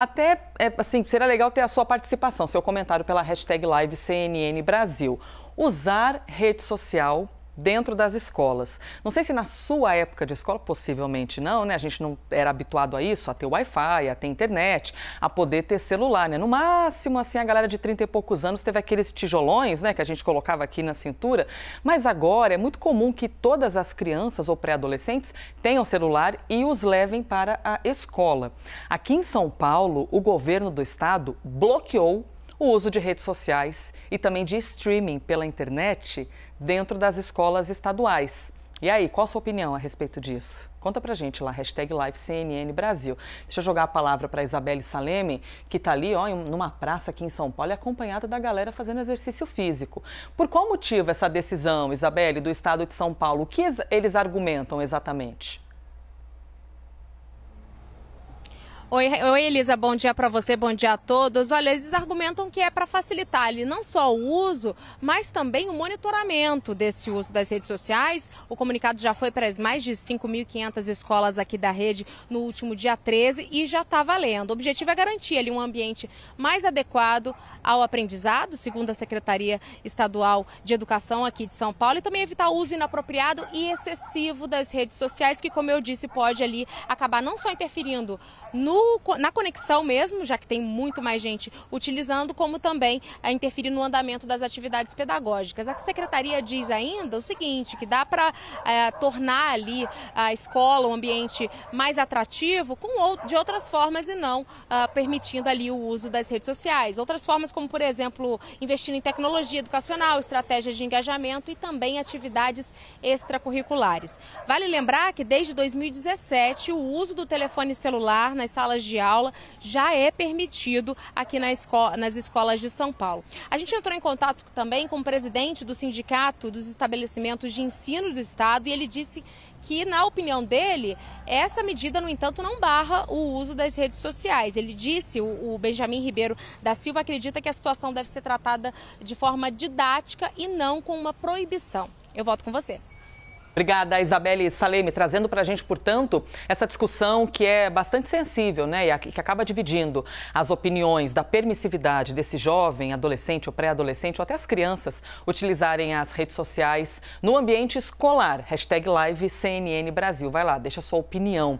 Até, é, assim, seria legal ter a sua participação, seu comentário pela hashtag live CNN Brasil. Usar rede social dentro das escolas. Não sei se na sua época de escola, possivelmente não, né? A gente não era habituado a isso, a ter Wi-Fi, a ter internet, a poder ter celular, né? No máximo, assim, a galera de 30 e poucos anos teve aqueles tijolões, né, que a gente colocava aqui na cintura, mas agora é muito comum que todas as crianças ou pré-adolescentes tenham celular e os levem para a escola. Aqui em São Paulo, o governo do estado bloqueou o uso de redes sociais e também de streaming pela internet dentro das escolas estaduais. E aí, qual a sua opinião a respeito disso? Conta pra gente lá, hashtag LiveCNN Brasil. Deixa eu jogar a palavra para Isabelle Saleme, que tá ali, ó, numa praça aqui em São Paulo, acompanhada da galera fazendo exercício físico. Por qual motivo essa decisão, Isabelle, do Estado de São Paulo? O que eles argumentam exatamente? Oi, oi Elisa, bom dia para você, bom dia a todos. Olha, eles argumentam que é para facilitar ali não só o uso, mas também o monitoramento desse uso das redes sociais. O comunicado já foi para as mais de 5.500 escolas aqui da rede no último dia 13 e já está valendo. O objetivo é garantir ali um ambiente mais adequado ao aprendizado, segundo a Secretaria Estadual de Educação aqui de São Paulo, e também evitar o uso inapropriado e excessivo das redes sociais, que, como eu disse, pode ali acabar não só interferindo no no, na conexão mesmo, já que tem muito mais gente utilizando, como também a interferir no andamento das atividades pedagógicas. A secretaria diz ainda o seguinte, que dá para é, tornar ali a escola um ambiente mais atrativo com ou, de outras formas e não uh, permitindo ali o uso das redes sociais. Outras formas, como por exemplo, investir em tecnologia educacional, estratégias de engajamento e também atividades extracurriculares. Vale lembrar que desde 2017 o uso do telefone celular nas salas salas de aula já é permitido aqui na escola, nas escolas de São Paulo. A gente entrou em contato também com o presidente do Sindicato dos Estabelecimentos de Ensino do Estado e ele disse que, na opinião dele, essa medida, no entanto, não barra o uso das redes sociais. Ele disse, o, o Benjamin Ribeiro da Silva acredita que a situação deve ser tratada de forma didática e não com uma proibição. Eu volto com você. Obrigada, Isabelle Saleme, trazendo para a gente, portanto, essa discussão que é bastante sensível né, e que acaba dividindo as opiniões da permissividade desse jovem, adolescente ou pré-adolescente, ou até as crianças utilizarem as redes sociais no ambiente escolar. Hashtag Live CNN Brasil. Vai lá, deixa sua opinião.